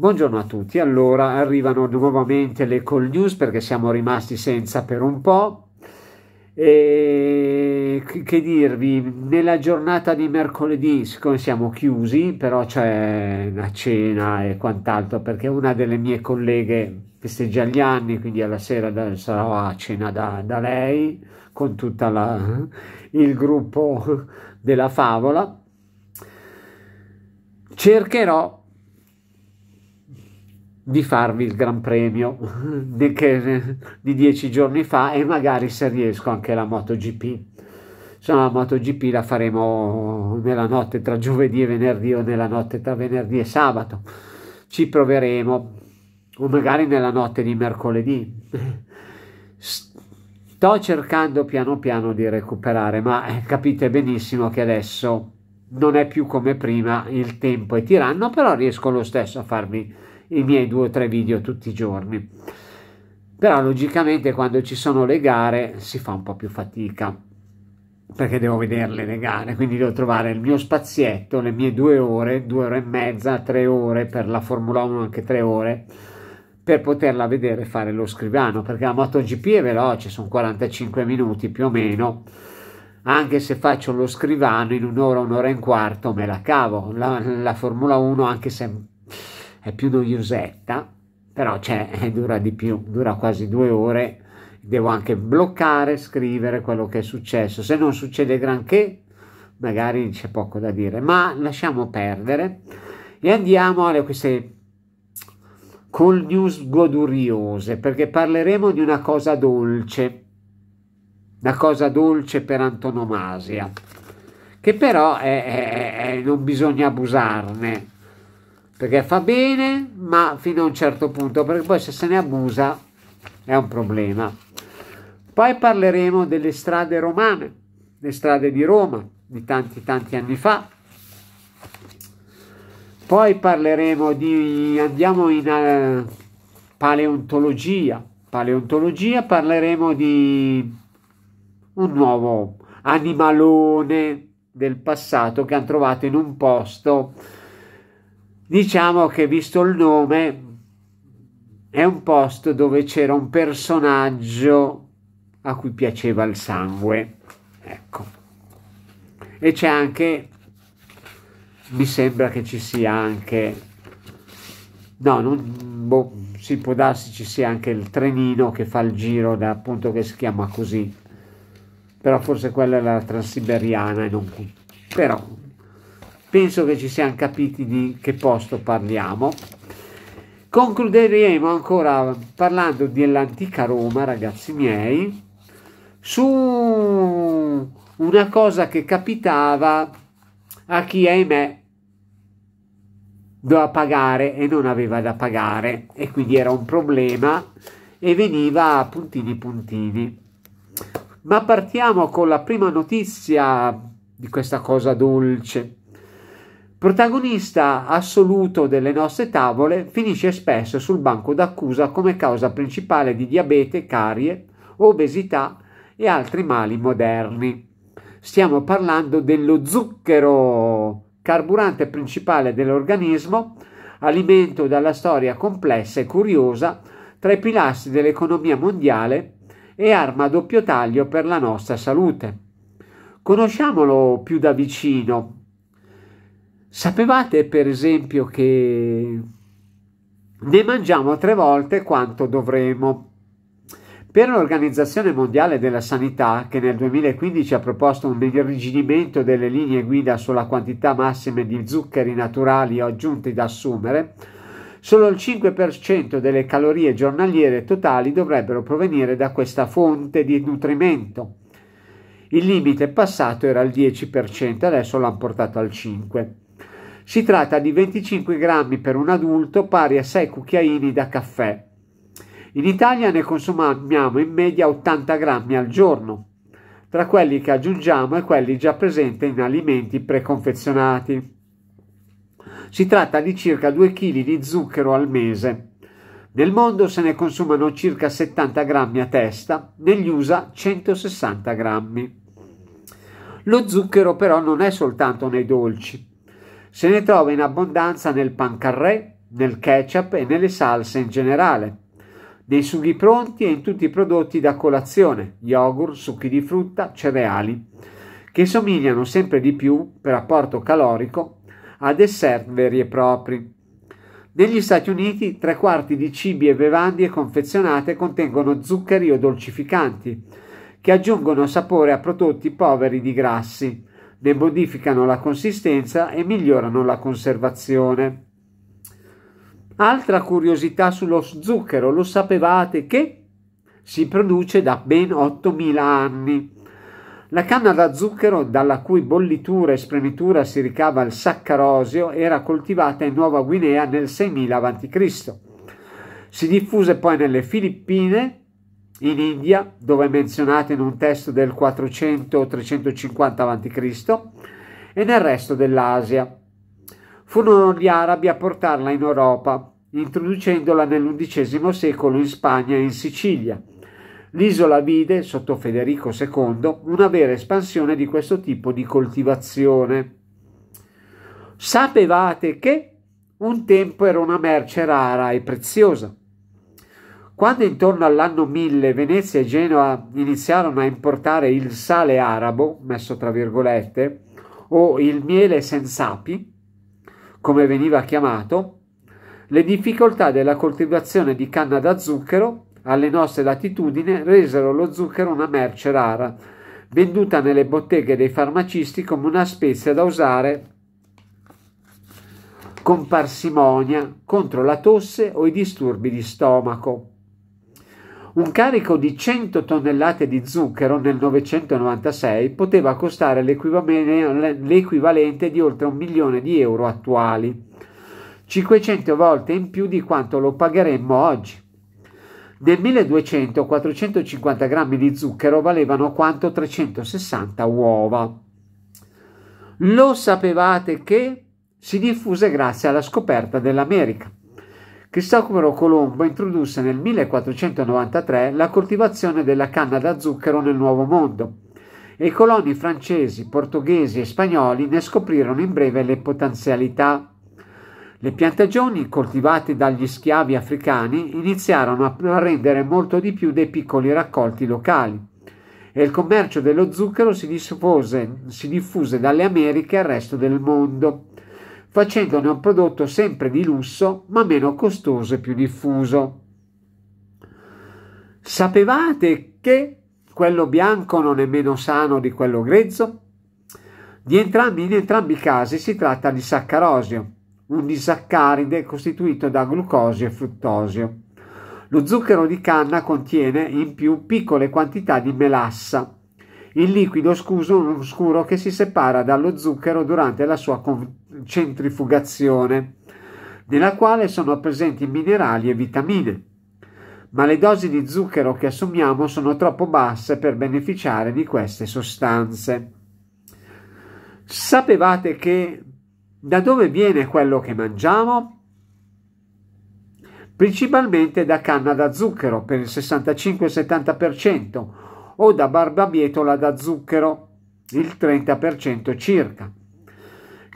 Buongiorno a tutti, allora arrivano nuovamente le call news perché siamo rimasti senza per un po'. E che dirvi, nella giornata di mercoledì, siccome siamo chiusi, però c'è una cena e quant'altro, perché una delle mie colleghe festeggia gli anni, quindi alla sera sarò a cena da, da lei con tutto il gruppo della favola. Cercherò di farvi il Gran Premio di, che, di dieci giorni fa e magari se riesco anche la MotoGP. Se no la MotoGP la faremo nella notte tra giovedì e venerdì o nella notte tra venerdì e sabato. Ci proveremo o magari nella notte di mercoledì. Sto cercando piano piano di recuperare, ma eh, capite benissimo che adesso non è più come prima, il tempo è tiranno, però riesco lo stesso a farmi i miei due o tre video tutti i giorni. Però logicamente quando ci sono le gare si fa un po' più fatica perché devo vederle le gare, quindi devo trovare il mio spazietto, le mie due ore, due ore e mezza, tre ore per la Formula 1 anche tre ore per poterla vedere fare lo scrivano perché la MotoGP è veloce, sono 45 minuti più o meno anche se faccio lo scrivano in un'ora, un'ora e un quarto me la cavo la, la Formula 1 anche se è più noiosetta, però c'è, eh, dura di più, dura quasi due ore, devo anche bloccare, scrivere quello che è successo, se non succede granché magari c'è poco da dire, ma lasciamo perdere e andiamo alle queste call news goduriose, perché parleremo di una cosa dolce, una cosa dolce per antonomasia, che però è, è, è, non bisogna abusarne perché fa bene ma fino a un certo punto perché poi se se ne abusa è un problema poi parleremo delle strade romane le strade di Roma di tanti tanti anni fa poi parleremo di andiamo in uh, paleontologia paleontologia parleremo di un nuovo animalone del passato che hanno trovato in un posto Diciamo che visto il nome è un posto dove c'era un personaggio a cui piaceva il sangue. Ecco. E c'è anche mi sembra che ci sia anche no, non, boh, si può darsi ci sia anche il trenino che fa il giro da, appunto che si chiama così però forse quella è la transiberiana e non qui però penso che ci siamo capiti di che posto parliamo. Concluderemo ancora parlando dell'antica Roma, ragazzi miei, su una cosa che capitava a chi, ahimè, doveva pagare e non aveva da pagare e quindi era un problema e veniva a puntini puntini. Ma partiamo con la prima notizia di questa cosa dolce protagonista assoluto delle nostre tavole, finisce spesso sul banco d'accusa come causa principale di diabete, carie, obesità e altri mali moderni. Stiamo parlando dello zucchero, carburante principale dell'organismo, alimento dalla storia complessa e curiosa tra i pilastri dell'economia mondiale e arma a doppio taglio per la nostra salute. Conosciamolo più da vicino, Sapevate per esempio che ne mangiamo tre volte quanto dovremo. Per l'Organizzazione Mondiale della Sanità, che nel 2015 ha proposto un irrigidimento delle linee guida sulla quantità massima di zuccheri naturali o aggiunti da assumere, solo il 5% delle calorie giornaliere totali dovrebbero provenire da questa fonte di nutrimento. Il limite passato era il 10%, adesso l'hanno portato al 5%. Si tratta di 25 grammi per un adulto pari a 6 cucchiaini da caffè. In Italia ne consumiamo in media 80 grammi al giorno, tra quelli che aggiungiamo e quelli già presenti in alimenti preconfezionati. Si tratta di circa 2 kg di zucchero al mese. Nel mondo se ne consumano circa 70 grammi a testa, negli USA 160 grammi. Lo zucchero però non è soltanto nei dolci. Se ne trova in abbondanza nel pancarré, nel ketchup e nelle salse in generale, nei sughi pronti e in tutti i prodotti da colazione, yogurt, succhi di frutta, cereali, che somigliano sempre di più, per apporto calorico, a dessert veri e propri. Negli Stati Uniti tre quarti di cibi e bevande confezionate contengono zuccheri o dolcificanti, che aggiungono sapore a prodotti poveri di grassi, ne modificano la consistenza e migliorano la conservazione. Altra curiosità sullo zucchero, lo sapevate che si produce da ben 8000 anni. La canna da zucchero, dalla cui bollitura e spremitura si ricava il saccarosio, era coltivata in Nuova Guinea nel 6000 a.C. Si diffuse poi nelle Filippine, in India, dove è menzionata in un testo del 400-350 a.C., e nel resto dell'Asia. Furono gli arabi a portarla in Europa, introducendola nell'undicesimo secolo in Spagna e in Sicilia. L'isola vide, sotto Federico II, una vera espansione di questo tipo di coltivazione. Sapevate che un tempo era una merce rara e preziosa quando intorno all'anno 1000 Venezia e Genova iniziarono a importare il sale arabo, messo tra virgolette, o il miele senza api, come veniva chiamato, le difficoltà della coltivazione di canna da zucchero alle nostre latitudini resero lo zucchero una merce rara, venduta nelle botteghe dei farmacisti come una spezia da usare con parsimonia contro la tosse o i disturbi di stomaco. Un carico di 100 tonnellate di zucchero nel 1996 poteva costare l'equivalente di oltre un milione di euro attuali, 500 volte in più di quanto lo pagheremmo oggi. Nel 1200 450 grammi di zucchero valevano quanto 360 uova. Lo sapevate che si diffuse grazie alla scoperta dell'America. Cristoforo Colombo introdusse nel 1493 la coltivazione della canna da zucchero nel Nuovo Mondo e i coloni francesi, portoghesi e spagnoli ne scoprirono in breve le potenzialità. Le piantagioni coltivate dagli schiavi africani iniziarono a rendere molto di più dei piccoli raccolti locali e il commercio dello zucchero si diffuse, si diffuse dalle Americhe al resto del mondo facendone un prodotto sempre di lusso ma meno costoso e più diffuso. Sapevate che quello bianco non è meno sano di quello grezzo? Di entrambi, in entrambi i casi si tratta di saccarosio, un disaccaride costituito da glucosio e fruttosio. Lo zucchero di canna contiene in più piccole quantità di melassa, il liquido scuro che si separa dallo zucchero durante la sua centrifugazione, nella quale sono presenti minerali e vitamine. Ma le dosi di zucchero che assumiamo sono troppo basse per beneficiare di queste sostanze. Sapevate che da dove viene quello che mangiamo? Principalmente da canna da zucchero per il 65-70% o da barbabietola da zucchero il 30% circa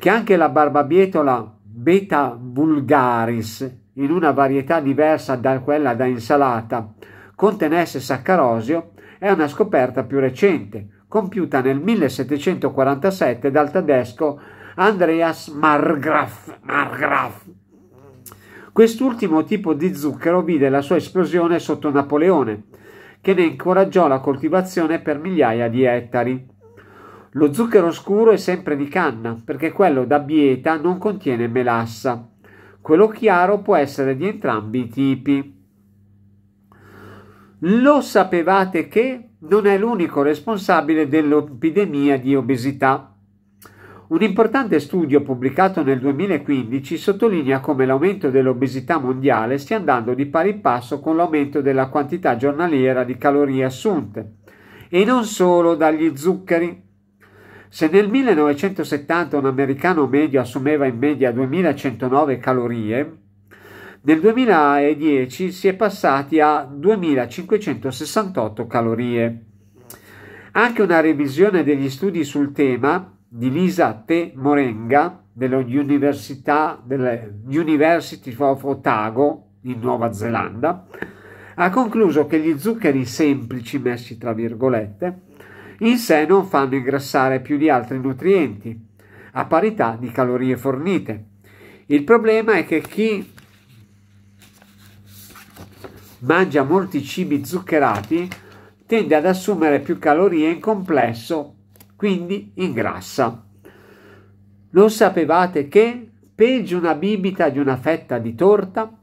che anche la barbabietola Beta vulgaris, in una varietà diversa da quella da insalata, contenesse saccarosio, è una scoperta più recente, compiuta nel 1747 dal tedesco Andreas Margraf. Margraf. Quest'ultimo tipo di zucchero vide la sua esplosione sotto Napoleone, che ne incoraggiò la coltivazione per migliaia di ettari. Lo zucchero scuro è sempre di canna, perché quello da bieta non contiene melassa. Quello chiaro può essere di entrambi i tipi. Lo sapevate che non è l'unico responsabile dell'epidemia di obesità. Un importante studio pubblicato nel 2015 sottolinea come l'aumento dell'obesità mondiale stia andando di pari passo con l'aumento della quantità giornaliera di calorie assunte, e non solo dagli zuccheri. Se nel 1970 un americano medio assumeva in media 2109 calorie, nel 2010 si è passati a 2568 calorie. Anche una revisione degli studi sul tema di Lisa T. Morenga dell'Università dell'University of Otago in Nuova Zelanda ha concluso che gli zuccheri semplici messi tra virgolette in sé non fanno ingrassare più di altri nutrienti, a parità di calorie fornite. Il problema è che chi mangia molti cibi zuccherati tende ad assumere più calorie in complesso, quindi ingrassa. Non sapevate che peggio una bibita di una fetta di torta?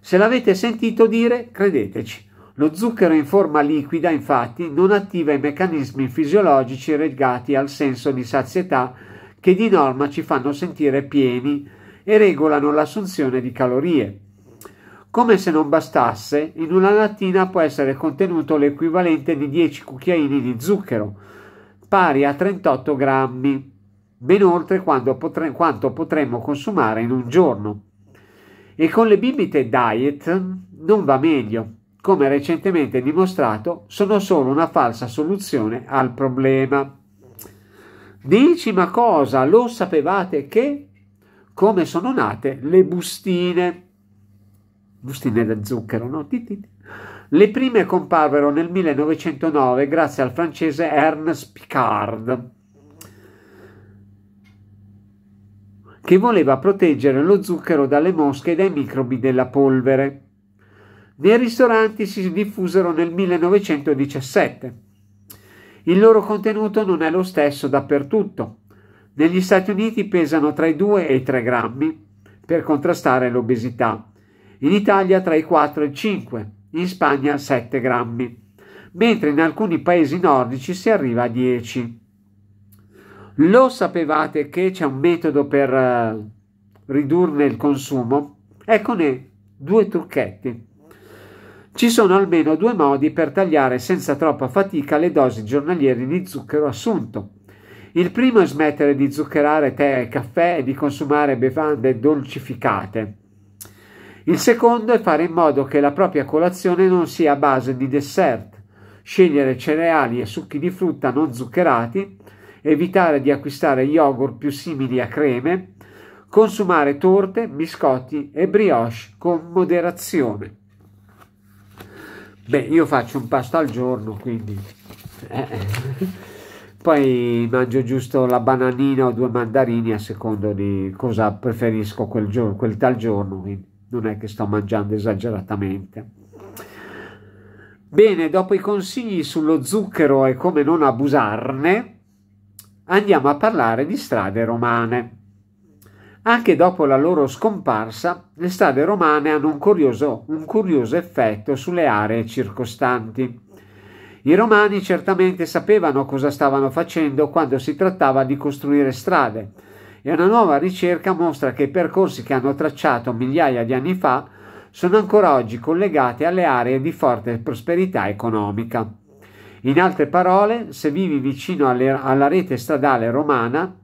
Se l'avete sentito dire, credeteci lo zucchero in forma liquida infatti non attiva i meccanismi fisiologici legati al senso di sazietà che di norma ci fanno sentire pieni e regolano l'assunzione di calorie. Come se non bastasse, in una lattina può essere contenuto l'equivalente di 10 cucchiaini di zucchero, pari a 38 grammi, ben oltre potre- quanto potremmo consumare in un giorno. E con le bibite diet non va meglio come recentemente dimostrato, sono solo una falsa soluzione al problema. Dici ma cosa? Lo sapevate che? Come sono nate le bustine? Bustine da zucchero, no? Le prime comparvero nel 1909 grazie al francese Ernest Picard, che voleva proteggere lo zucchero dalle mosche e dai microbi della polvere nei ristoranti si diffusero nel 1917. Il loro contenuto non è lo stesso dappertutto. Negli Stati Uniti pesano tra i 2 e i 3 grammi per contrastare l'obesità, in Italia tra i 4 e i 5, in Spagna 7 grammi, mentre in alcuni paesi nordici si arriva a 10. Lo sapevate che c'è un metodo per eh, ridurne il consumo? Eccone due trucchetti. Ci sono almeno due modi per tagliare senza troppa fatica le dosi giornaliere di zucchero assunto. Il primo è smettere di zuccherare tè e caffè e di consumare bevande dolcificate. Il secondo è fare in modo che la propria colazione non sia a base di dessert, scegliere cereali e succhi di frutta non zuccherati, evitare di acquistare yogurt più simili a creme, consumare torte, biscotti e brioche con moderazione. Beh, io faccio un pasto al giorno, quindi... Eh. Poi mangio giusto la bananina o due mandarini a secondo di cosa preferisco quel, giorno, quel tal giorno, quindi non è che sto mangiando esageratamente. Bene, dopo i consigli sullo zucchero e come non abusarne, andiamo a parlare di strade romane. Anche dopo la loro scomparsa, le strade romane hanno un curioso, un curioso effetto sulle aree circostanti. I romani certamente sapevano cosa stavano facendo quando si trattava di costruire strade e una nuova ricerca mostra che i percorsi che hanno tracciato migliaia di anni fa sono ancora oggi collegati alle aree di forte prosperità economica. In altre parole, se vivi vicino alle, alla rete stradale romana,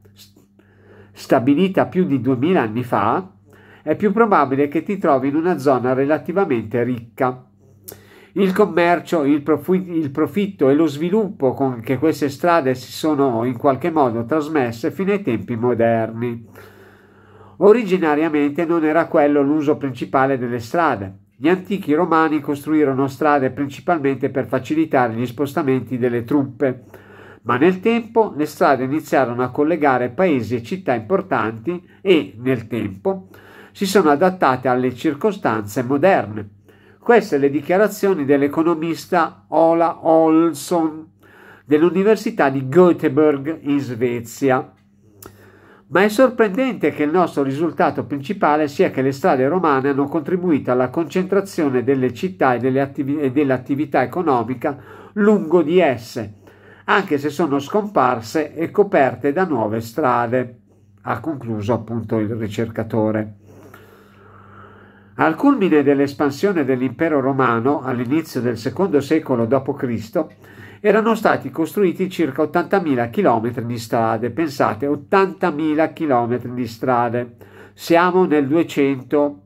stabilita più di 2000 anni fa, è più probabile che ti trovi in una zona relativamente ricca. Il commercio, il, profi- il profitto e lo sviluppo con che queste strade si sono in qualche modo trasmesse fino ai tempi moderni. Originariamente non era quello l'uso principale delle strade. Gli antichi romani costruirono strade principalmente per facilitare gli spostamenti delle truppe ma nel tempo le strade iniziarono a collegare paesi e città importanti e, nel tempo, si sono adattate alle circostanze moderne. Queste le dichiarazioni dell'economista Ola Olson dell'Università di Göteborg in Svezia. Ma è sorprendente che il nostro risultato principale sia che le strade romane hanno contribuito alla concentrazione delle città e, delle attiv- e dell'attività economica lungo di esse, anche se sono scomparse e coperte da nuove strade, ha concluso appunto il ricercatore. Al culmine dell'espansione dell'impero romano, all'inizio del secondo secolo d.C., erano stati costruiti circa 80.000 km di strade, pensate, 80.000 km di strade. Siamo nel 200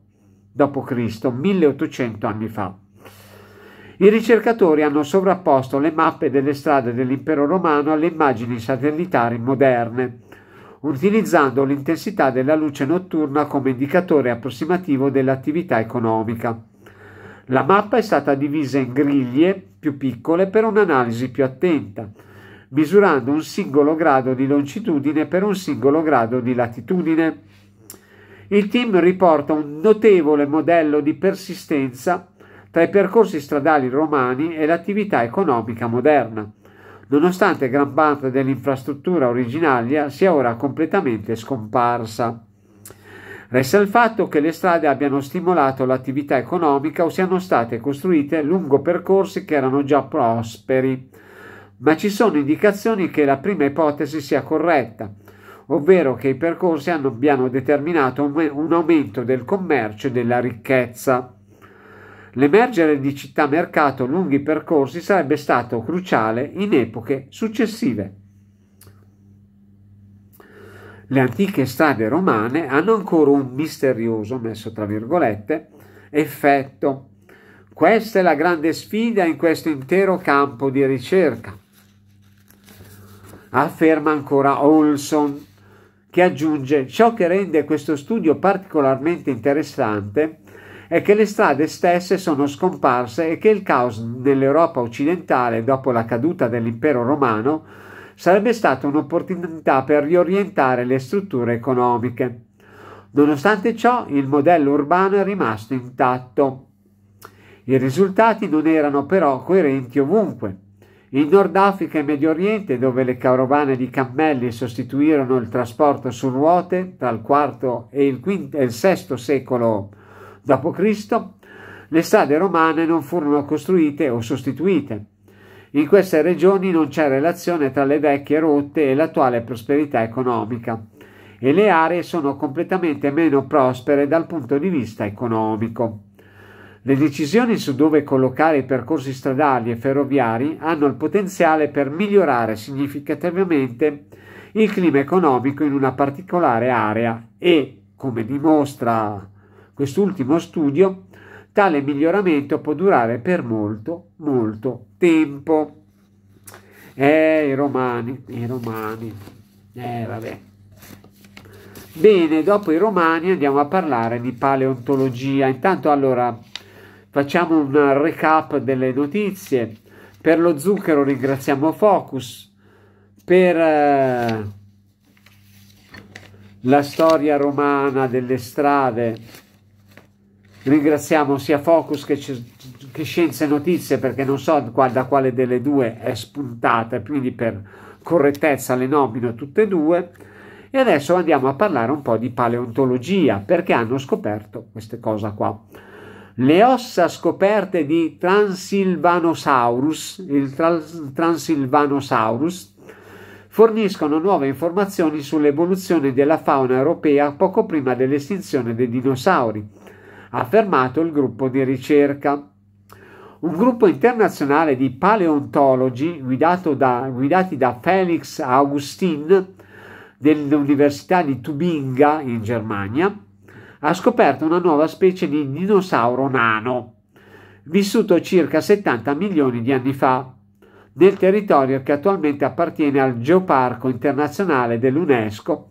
d.C., 1800 anni fa. I ricercatori hanno sovrapposto le mappe delle strade dell'impero romano alle immagini satellitari moderne, utilizzando l'intensità della luce notturna come indicatore approssimativo dell'attività economica. La mappa è stata divisa in griglie più piccole per un'analisi più attenta, misurando un singolo grado di longitudine per un singolo grado di latitudine. Il team riporta un notevole modello di persistenza tra i percorsi stradali romani e l'attività economica moderna, nonostante gran parte dell'infrastruttura originaria sia ora completamente scomparsa. Resta il fatto che le strade abbiano stimolato l'attività economica o siano state costruite lungo percorsi che erano già prosperi, ma ci sono indicazioni che la prima ipotesi sia corretta, ovvero che i percorsi abbiano determinato un aumento del commercio e della ricchezza. L'emergere di città mercato lunghi percorsi sarebbe stato cruciale in epoche successive. Le antiche strade romane hanno ancora un misterioso, messo tra virgolette, effetto. Questa è la grande sfida in questo intero campo di ricerca, afferma ancora Olson, che aggiunge ciò che rende questo studio particolarmente interessante è è che le strade stesse sono scomparse e che il caos nell'Europa occidentale dopo la caduta dell'impero romano sarebbe stata un'opportunità per riorientare le strutture economiche. Nonostante ciò, il modello urbano è rimasto intatto. I risultati non erano però coerenti ovunque. In Nord Africa e Medio Oriente, dove le carovane di cammelli sostituirono il trasporto su ruote tra il IV e il, VI secolo Dopo Cristo, le strade romane non furono costruite o sostituite. In queste regioni non c'è relazione tra le vecchie rotte e l'attuale prosperità economica e le aree sono completamente meno prospere dal punto di vista economico. Le decisioni su dove collocare i percorsi stradali e ferroviari hanno il potenziale per migliorare significativamente il clima economico in una particolare area e, come dimostra quest'ultimo studio, tale miglioramento può durare per molto, molto tempo. Eh, i romani, i romani. Eh, vabbè. Bene, dopo i romani andiamo a parlare di paleontologia. Intanto allora facciamo un recap delle notizie. Per lo zucchero ringraziamo Focus. Per eh, la storia romana delle strade Ringraziamo sia Focus che, che Scienze Notizie perché non so da quale delle due è spuntata, quindi per correttezza le nomino tutte e due. E adesso andiamo a parlare un po' di paleontologia perché hanno scoperto queste cose qua. Le ossa scoperte di Transilvanosaurus, il Transilvanosaurus, forniscono nuove informazioni sull'evoluzione della fauna europea poco prima dell'estinzione dei dinosauri ha affermato il gruppo di ricerca. Un gruppo internazionale di paleontologi da, guidati da Felix Augustin dell'Università di Tubinga in Germania ha scoperto una nuova specie di dinosauro nano, vissuto circa 70 milioni di anni fa, nel territorio che attualmente appartiene al Geoparco internazionale dell'UNESCO,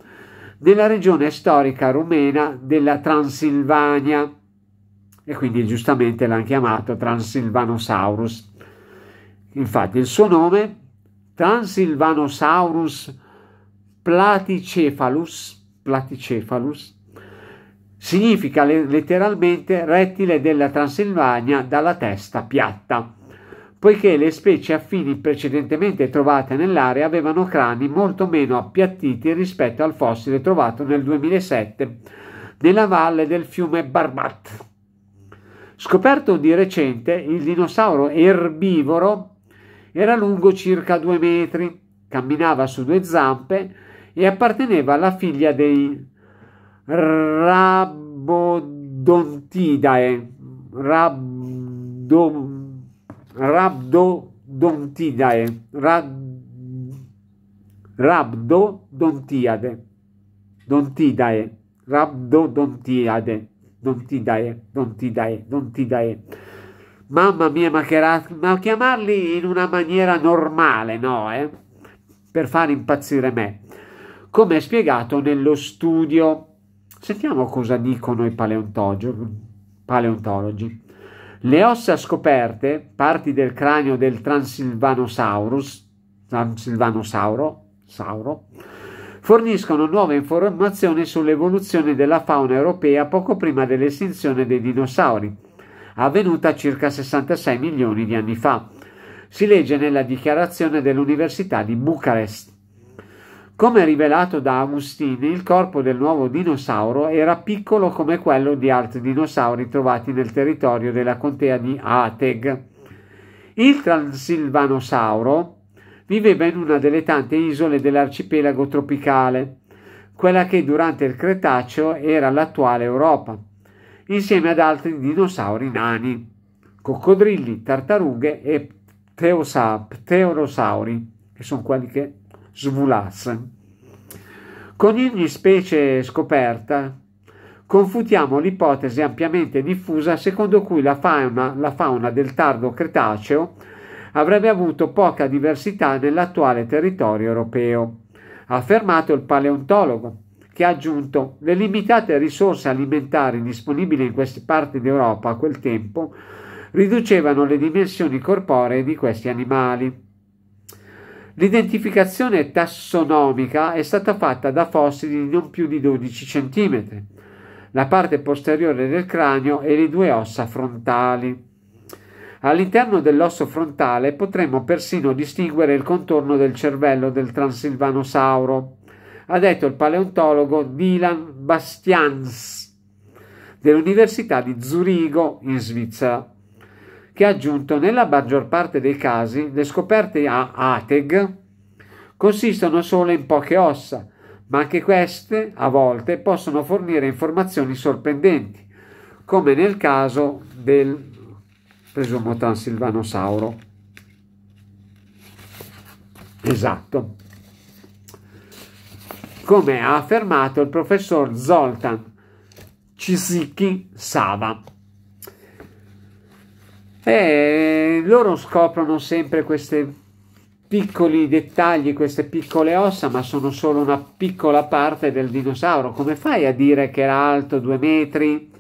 nella regione storica rumena della Transilvania e quindi giustamente l'hanno chiamato Transilvanosaurus. Infatti il suo nome, Transilvanosaurus platicephalus, platicefalus significa letteralmente rettile della Transilvania dalla testa piatta, poiché le specie affini precedentemente trovate nell'area avevano crani molto meno appiattiti rispetto al fossile trovato nel 2007 nella valle del fiume Barbat. Scoperto di recente, il dinosauro erbivoro era lungo circa due metri, camminava su due zampe e apparteneva alla figlia dei Rabodontidae. Rabdo, rabdodontidae. Rabdodontiade. Dontidae. Rabdodontiade non ti dai, non ti dai, non ti dai. Mamma mia, ma, che ra- ma chiamarli in una maniera normale, no? Eh? Per far impazzire me. Come è spiegato nello studio. Sentiamo cosa dicono i paleontologi. Le ossa scoperte, parti del cranio del Transilvanosaurus, Transilvanosauro, sauro, forniscono nuove informazioni sull'evoluzione della fauna europea poco prima dell'estinzione dei dinosauri, avvenuta circa 66 milioni di anni fa. Si legge nella dichiarazione dell'Università di Bucarest. Come rivelato da Agustini, il corpo del nuovo dinosauro era piccolo come quello di altri dinosauri trovati nel territorio della contea di Ateg. Il Transilvanosauro, viveva in una delle tante isole dell'arcipelago tropicale, quella che durante il Cretaceo era l'attuale Europa, insieme ad altri dinosauri nani, coccodrilli, tartarughe e pteosa, pterosauri, che sono quelli che svulassero. Con ogni specie scoperta, confutiamo l'ipotesi ampiamente diffusa secondo cui la fauna, la fauna del tardo Cretaceo avrebbe avuto poca diversità nell'attuale territorio europeo, ha affermato il paleontologo, che ha aggiunto le limitate risorse alimentari disponibili in queste parti d'Europa a quel tempo riducevano le dimensioni corporee di questi animali. L'identificazione tassonomica è stata fatta da fossili di non più di 12 cm, la parte posteriore del cranio e le due ossa frontali. All'interno dell'osso frontale potremmo persino distinguere il contorno del cervello del transilvanosauro, ha detto il paleontologo Dylan Bastians dell'Università di Zurigo in Svizzera, che ha aggiunto nella maggior parte dei casi le scoperte a ATEG consistono solo in poche ossa, ma anche queste a volte possono fornire informazioni sorprendenti, come nel caso del presumo Transilvanosauro. Esatto. Come ha affermato il professor Zoltan Cisichi Sava. E loro scoprono sempre questi piccoli dettagli, queste piccole ossa, ma sono solo una piccola parte del dinosauro. Come fai a dire che era alto due metri?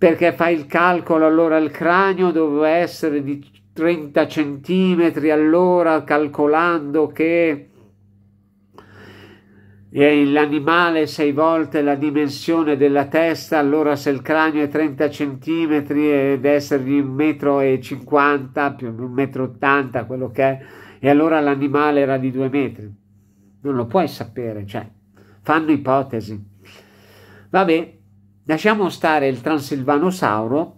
perché fai il calcolo, allora il cranio doveva essere di 30 centimetri all'ora, calcolando che l'animale sei volte la dimensione della testa, allora se il cranio è 30 centimetri ed essergli 1,50 m più 1,80 m, quello che è, e allora l'animale era di 2 metri. Non lo puoi sapere, cioè, fanno ipotesi. Vabbè, Lasciamo stare il Transilvanosauro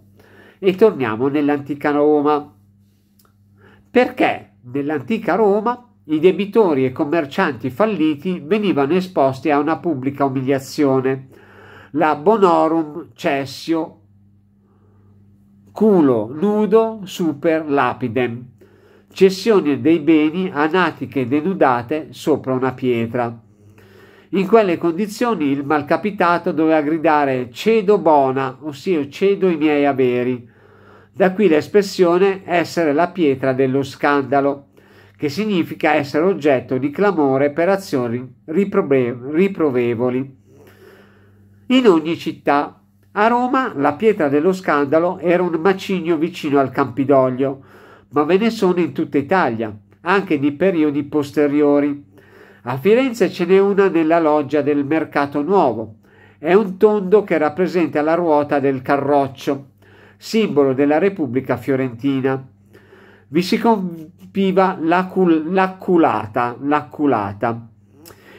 e torniamo nell'antica Roma. Perché nell'antica Roma i debitori e commercianti falliti venivano esposti a una pubblica umiliazione. La bonorum cessio culo nudo super lapidem, cessione dei beni a natiche denudate sopra una pietra. In quelle condizioni il malcapitato doveva gridare cedo bona, ossia cedo i miei averi. Da qui l'espressione essere la pietra dello scandalo, che significa essere oggetto di clamore per azioni riprovevoli. In ogni città, a Roma la pietra dello scandalo era un macigno vicino al Campidoglio, ma ve ne sono in tutta Italia, anche di periodi posteriori. A Firenze ce n'è una nella loggia del Mercato Nuovo. È un tondo che rappresenta la ruota del carroccio, simbolo della Repubblica fiorentina. Vi si compiva l'acculata, l'acculata.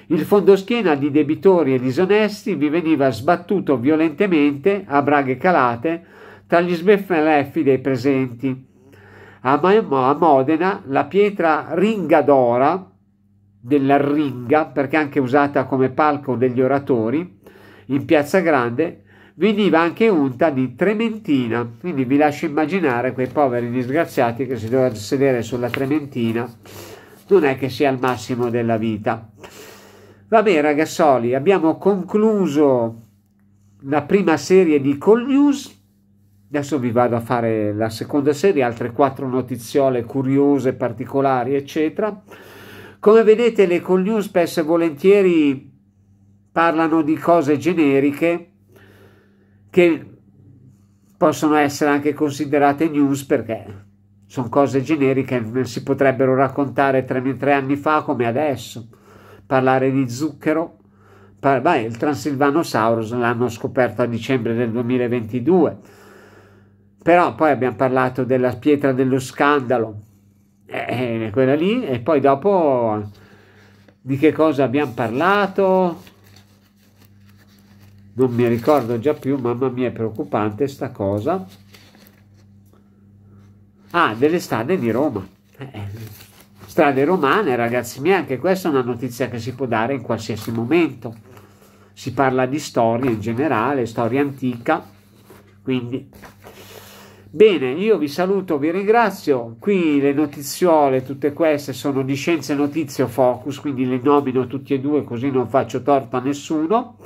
Il fondoschiena di debitori e disonesti vi veniva sbattuto violentemente a braghe calate tra gli sbeffaleffi dei presenti. A Modena la pietra ringadora della ringa, perché anche usata come palco degli oratori, in Piazza Grande, veniva anche unta di trementina. Quindi vi lascio immaginare quei poveri disgraziati che si dovevano sedere sulla trementina. Non è che sia al massimo della vita. Vabbè ragazzoli, abbiamo concluso la prima serie di Call News. Adesso vi vado a fare la seconda serie, altre quattro notiziole curiose, particolari, eccetera. Come vedete le call news spesso e volentieri parlano di cose generiche che possono essere anche considerate news perché sono cose generiche si potrebbero raccontare tre, tre anni fa come adesso. Parlare di zucchero, par- beh, il Transilvanosaurus l'hanno scoperto a dicembre del 2022, però poi abbiamo parlato della pietra dello scandalo, eh, quella lì e poi dopo di che cosa abbiamo parlato non mi ricordo già più mamma mia è preoccupante sta cosa ah delle strade di Roma eh, strade romane ragazzi miei anche questa è una notizia che si può dare in qualsiasi momento si parla di storia in generale storia antica quindi Bene, io vi saluto, vi ringrazio. Qui le notiziole, tutte queste sono di Scienze Notizie Focus, quindi le nomino tutti e due così non faccio torto a nessuno.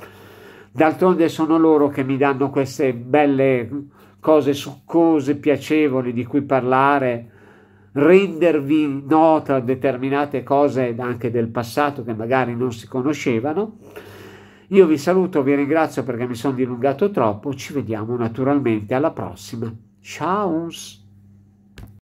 D'altronde sono loro che mi danno queste belle cose succose, piacevoli di cui parlare, rendervi nota determinate cose anche del passato che magari non si conoscevano. Io vi saluto, vi ringrazio perché mi sono dilungato troppo, ci vediamo naturalmente alla prossima. Tchau! uns